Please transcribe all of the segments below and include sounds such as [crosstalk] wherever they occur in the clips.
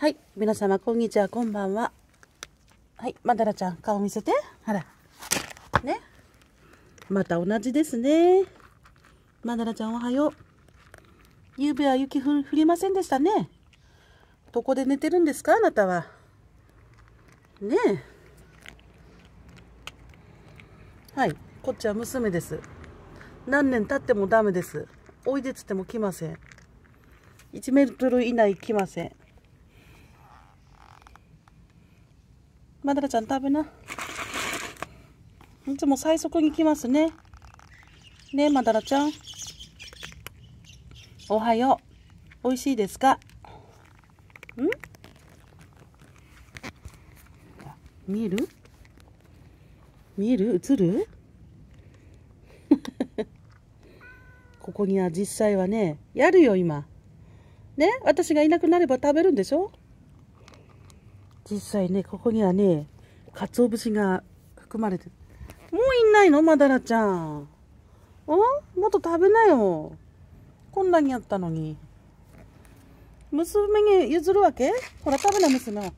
はい。皆様、こんにちは、こんばんは。はい。マダラちゃん、顔見せて。ほら。ね。また同じですね。マダラちゃん、おはよう。夕べは雪降りませんでしたね。どこで寝てるんですかあなたは。ねえ。はい。こっちは娘です。何年経ってもダメです。おいでつっても来ません。1メートル以内来ません。マダラちゃん食べな。いつも最速に来ますね。ねマダラちゃん。おはよう。美味しいですかん見える見える映る [laughs] ここには実際はね、やるよ、今。ね私がいなくなれば食べるんでしょ実際ね、ここにはね、鰹節が含まれてる。もういないのまだらちゃん。おもっと食べなよ。こんなにあったのに。娘に譲るわけほら食べな、娘。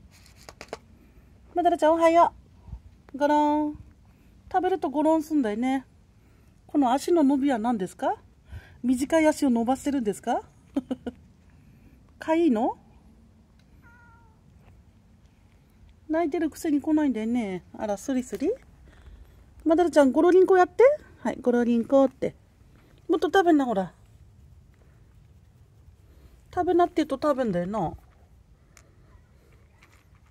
まだらちゃんおはよう。ガロン。食べるとゴロンすんだよね。この足の伸びは何ですか短い足を伸ばしてるんですか [laughs] かいいの泣いてるくせに来ないんだよね。あら、スリスリまだるちゃん、ゴロリンコやって。はい、ゴロリンコって。もっと食べな、ほら。食べなって言うと食べんだよな。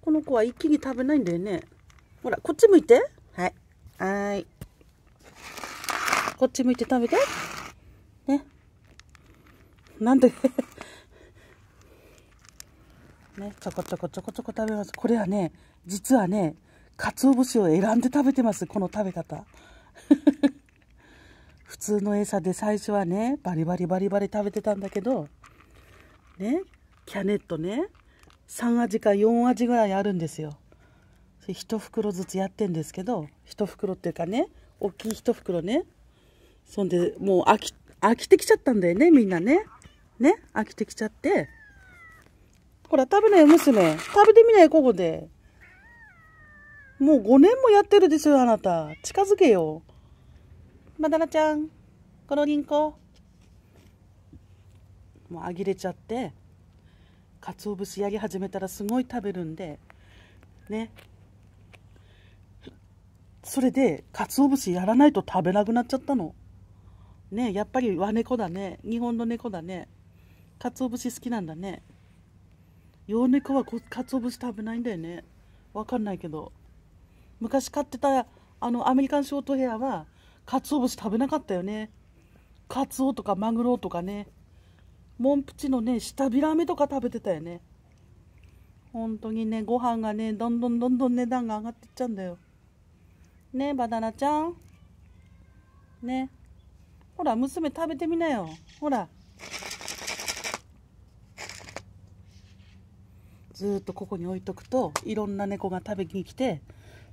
この子は一気に食べないんだよね。ほら、こっち向いて。はい。はい。こっち向いて食べて。ね。なんでね、ちょこちょこちょこちょこ食べます。これはね、実はね、鰹節を選んで食べてます、この食べ方。[laughs] 普通の餌で最初はね、バリバリバリバリ食べてたんだけど、ね、キャネットね、3味か4味ぐらいあるんですよ。1袋ずつやってんですけど、1袋っていうかね、大きい1袋ね。そんで、もう飽き、飽きてきちゃったんだよね、みんなね。ね、飽きてきちゃって。ほら、食べない娘。食べてみない、ここで。もう5年もやってるですよ、あなた。近づけよ。まダラちゃん、このリンコ。もうあぎれちゃって、鰹節やり始めたらすごい食べるんで、ね。それで、鰹節やらないと食べなくなっちゃったの。ねやっぱり和猫だね。日本の猫だね。鰹節好きなんだね。ヨネはかつお節食べないんだよねわかんないけど昔買ってたあのアメリカンショートヘアはかつお節食べなかったよねかつおとかマグロとかねモンプチのね下びらめとか食べてたよね本当にねご飯がねどんどんどんどん値段が上がってっちゃうんだよねバナナちゃんねほら娘食べてみなよほらずっとここに置いとくといろんな猫が食べに来て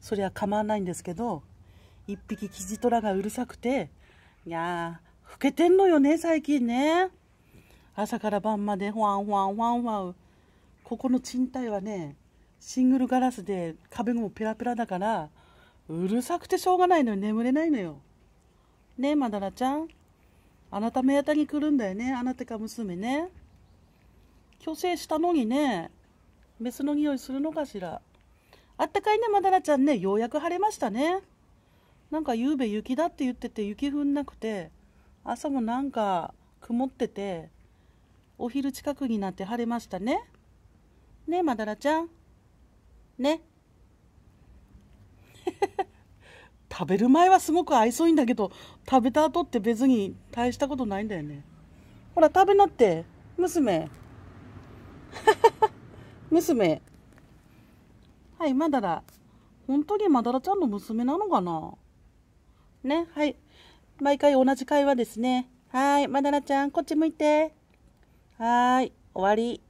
そりゃ構わないんですけど1匹キジトラがうるさくていやー老けてんのよね最近ね朝から晩までホワンホワンホワンホワンここの賃貸はねシングルガラスで壁もペラペラだからうるさくてしょうがないのよ眠れないのよねえマダラちゃんあなた目当てに来るんだよねあなたか娘ね虚勢したのにねメスの匂いするのかしらあったかいねまだらちゃんねようやく晴れましたねなんか夕べ雪だって言ってて雪降んなくて朝もなんか曇っててお昼近くになって晴れましたねねまだらちゃんね [laughs] 食べる前はすごく愛想いいんだけど食べた後って別に大したことないんだよねほら食べなって娘娘。はい、まだら。本当にまだらちゃんの娘なのかなね、はい。毎回同じ会話ですね。はい、まだらちゃん、こっち向いて。はーい、終わり。